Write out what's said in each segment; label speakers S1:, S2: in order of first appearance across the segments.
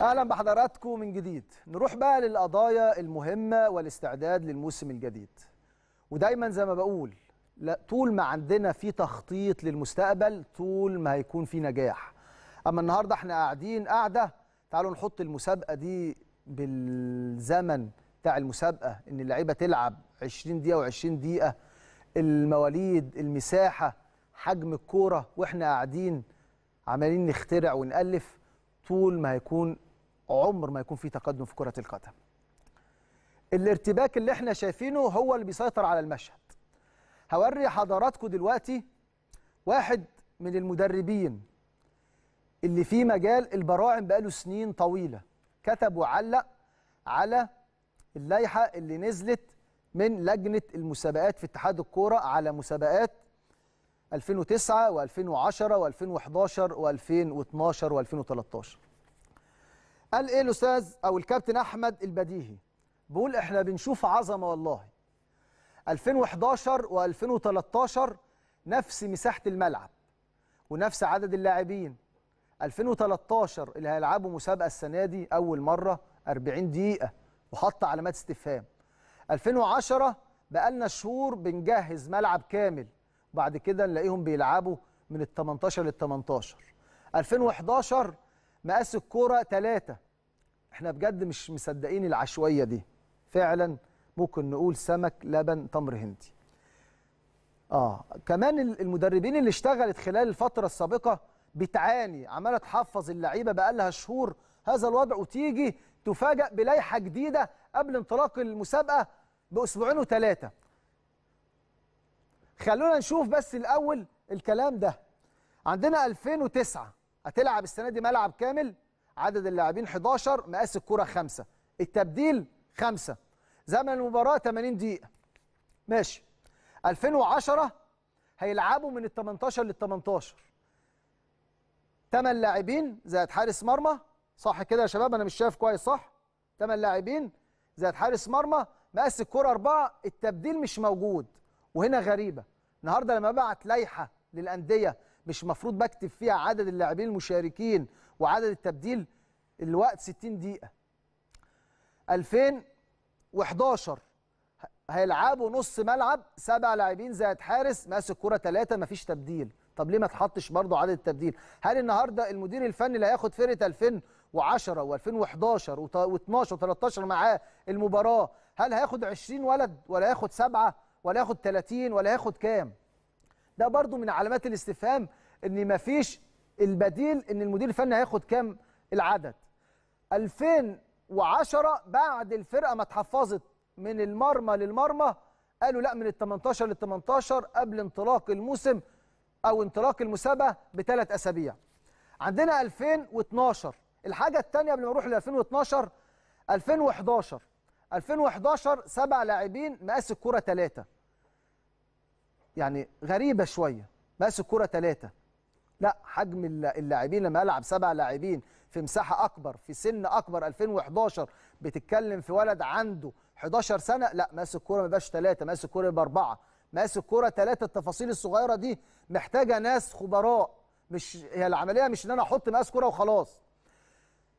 S1: اهلا بحضراتكم من جديد نروح بقى للقضايا المهمه والاستعداد للموسم الجديد ودايما زي ما بقول لا طول ما عندنا في تخطيط للمستقبل طول ما هيكون في نجاح اما النهارده احنا قاعدين قاعده تعالوا نحط المسابقه دي بالزمن بتاع المسابقه ان اللعيبه تلعب 20 دقيقه و20 دقيقه المواليد المساحه حجم الكوره واحنا قاعدين عمالين نخترع ونالف طول ما هيكون عمر ما يكون في تقدم في كرة القدم الارتباك اللي احنا شايفينه هو اللي بيسيطر على المشهد هوري حضراتكم دلوقتي واحد من المدربين اللي في مجال البراعم بقاله سنين طويلة كتب وعلق على اللائحة اللي نزلت من لجنة المسابقات في اتحاد الكورة على مسابقات 2009 و2010 و2011 و2012 و2013 قال ايه الاستاذ او الكابتن احمد البديهي بيقول احنا بنشوف عظمه والله 2011 و2013 نفس مساحه الملعب ونفس عدد اللاعبين 2013 اللي هيلعبوا مسابقه السنه دي اول مره 40 دقيقه وحط علامات استفهام 2010 بقالنا شهور بنجهز ملعب كامل وبعد كده نلاقيهم بيلعبوا من ال 18 لل 18 2011 مقاس الكوره 3 احنا بجد مش مصدقين العشوائيه دي فعلا ممكن نقول سمك لبن تمر هندي اه كمان المدربين اللي اشتغلت خلال الفتره السابقه بتعاني عماله تحفظ اللعيبه بقالها شهور هذا الوضع وتيجي تفاجأ بلايحه جديده قبل انطلاق المسابقه باسبوعين وثلاثه خلونا نشوف بس الاول الكلام ده عندنا 2009 هتلعب السنه دي ملعب كامل عدد اللاعبين 11 مقاس الكره 5 التبديل 5 زمن المباراه 80 دقيقه ماشي 2010 هيلعبوا من ال 18 لل 18 ثمان لاعبين زائد حارس مرمى صح كده يا شباب انا مش شايف كويس صح ثمان لاعبين زائد حارس مرمى مقاس الكره 4 التبديل مش موجود وهنا غريبه النهارده لما ابعت لائحه للانديه مش مفروض بكتب فيها عدد اللاعبين المشاركين وعدد التبديل الوقت 60 دقيقه 2011 هيلعبوا نص ملعب سبع لاعبين زائد حارس ماسك كرة ثلاثه مفيش تبديل طب ليه ما تحطش برضه عدد التبديل هل النهارده المدير الفني اللي هياخد فرقه 2010 و2011 و12 و13 معاه المباراه هل هياخد 20 ولد ولا هياخد سبعه ولا هياخد 30 ولا هياخد كام ده برضه من علامات الاستفهام ان مفيش البديل ان المدير الفني هياخد كام العدد 2010 بعد الفرقه ما اتحفظت من المرمى للمرمى قالوا لا من ال 18 لل 18 قبل انطلاق الموسم او انطلاق المسابقه بثلاث اسابيع. عندنا 2012 الحاجه الثانيه قبل ما نروح ل 2012 2011 2011 سبع لاعبين مقاس الكوره ثلاثه. يعني غريبه شويه مقاس الكوره ثلاثه. لا حجم اللاعبين لما العب سبع لاعبين في مساحه اكبر في سن اكبر 2011 بتتكلم في ولد عنده 11 سنه لا ماسك كوره ما يبقاش ثلاثه ماسك كوره يبقى اربعه ماسك كوره ثلاثه التفاصيل الصغيره دي محتاجه ناس خبراء مش هي العمليه مش ان انا احط مقاس كوره وخلاص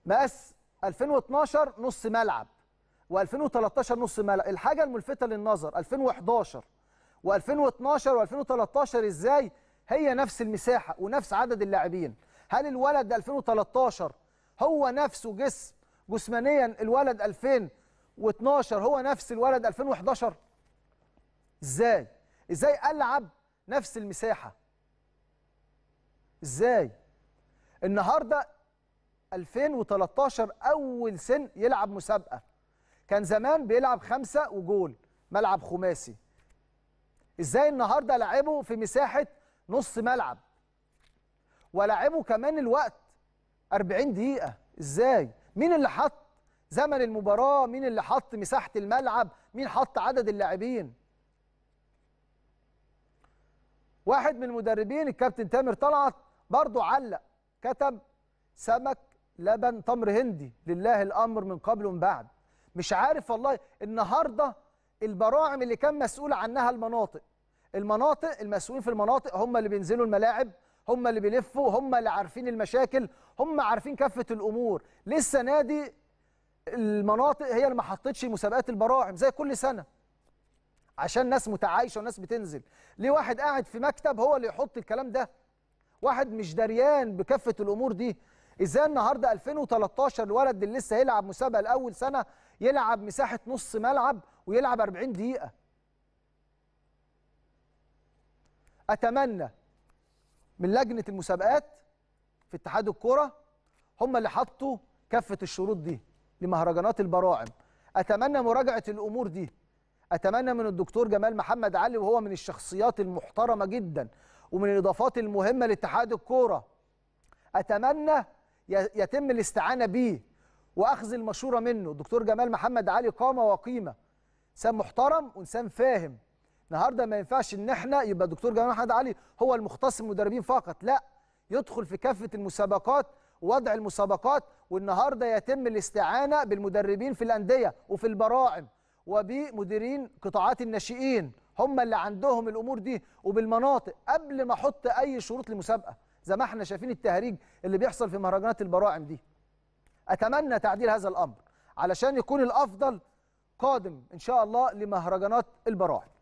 S1: مقاس 2012 نص ملعب و2013 نص ملعب الحاجه الملفته للنظر 2011 و2012 و2013 ازاي هي نفس المساحه ونفس عدد اللاعبين هل الولد ده 2013 هو نفسه جسم جسمانيا الولد 2012 هو نفس الولد 2011 ازاي ازاي العب نفس المساحه ازاي النهارده 2013 اول سن يلعب مسابقه كان زمان بيلعب خمسة وجول ملعب خماسي ازاي النهارده لعبه في مساحه نص ملعب ولعبه كمان الوقت 40 دقيقة ازاي؟ مين اللي حط زمن المباراة؟ مين اللي حط مساحة الملعب؟ مين حط عدد اللاعبين؟ واحد من المدربين الكابتن تامر طلعت برضه علق كتب سمك لبن تمر هندي لله الامر من قبل ومن بعد مش عارف والله النهارده البراعم اللي كان مسؤول عنها المناطق المناطق المسؤولين في المناطق هم اللي بينزلوا الملاعب هم اللي بيلفوا هم اللي عارفين المشاكل هم عارفين كافه الامور ليه السنه دي المناطق هي اللي ما حطتش مسابقات البراعم زي كل سنه عشان ناس متعايشه وناس بتنزل ليه واحد قاعد في مكتب هو اللي يحط الكلام ده واحد مش دريان بكافه الامور دي ازاي النهارده 2013 الولد اللي لسه هيلعب مسابقه لاول سنه يلعب مساحه نص ملعب ويلعب 40 دقيقه اتمنى من لجنه المسابقات في اتحاد الكوره هم اللي حطوا كافه الشروط دي لمهرجانات البراعم اتمنى مراجعه الامور دي اتمنى من الدكتور جمال محمد علي وهو من الشخصيات المحترمه جدا ومن الاضافات المهمه لاتحاد الكوره اتمنى يتم الاستعانه بيه واخذ المشوره منه الدكتور جمال محمد علي قامه وقيمه انسان محترم وانسان فاهم النهارده ما ينفعش ان احنا يبقى دكتور جمال محمد علي هو المختص بالمدربين فقط لا يدخل في كافه المسابقات ووضع المسابقات والنهارده يتم الاستعانه بالمدربين في الانديه وفي البراعم وبمديرين قطاعات الناشئين هم اللي عندهم الامور دي وبالمناطق قبل ما احط اي شروط لمسابقه زي ما احنا شايفين التهريج اللي بيحصل في مهرجانات البراعم دي اتمنى تعديل هذا الامر علشان يكون الافضل قادم ان شاء الله لمهرجانات البراعم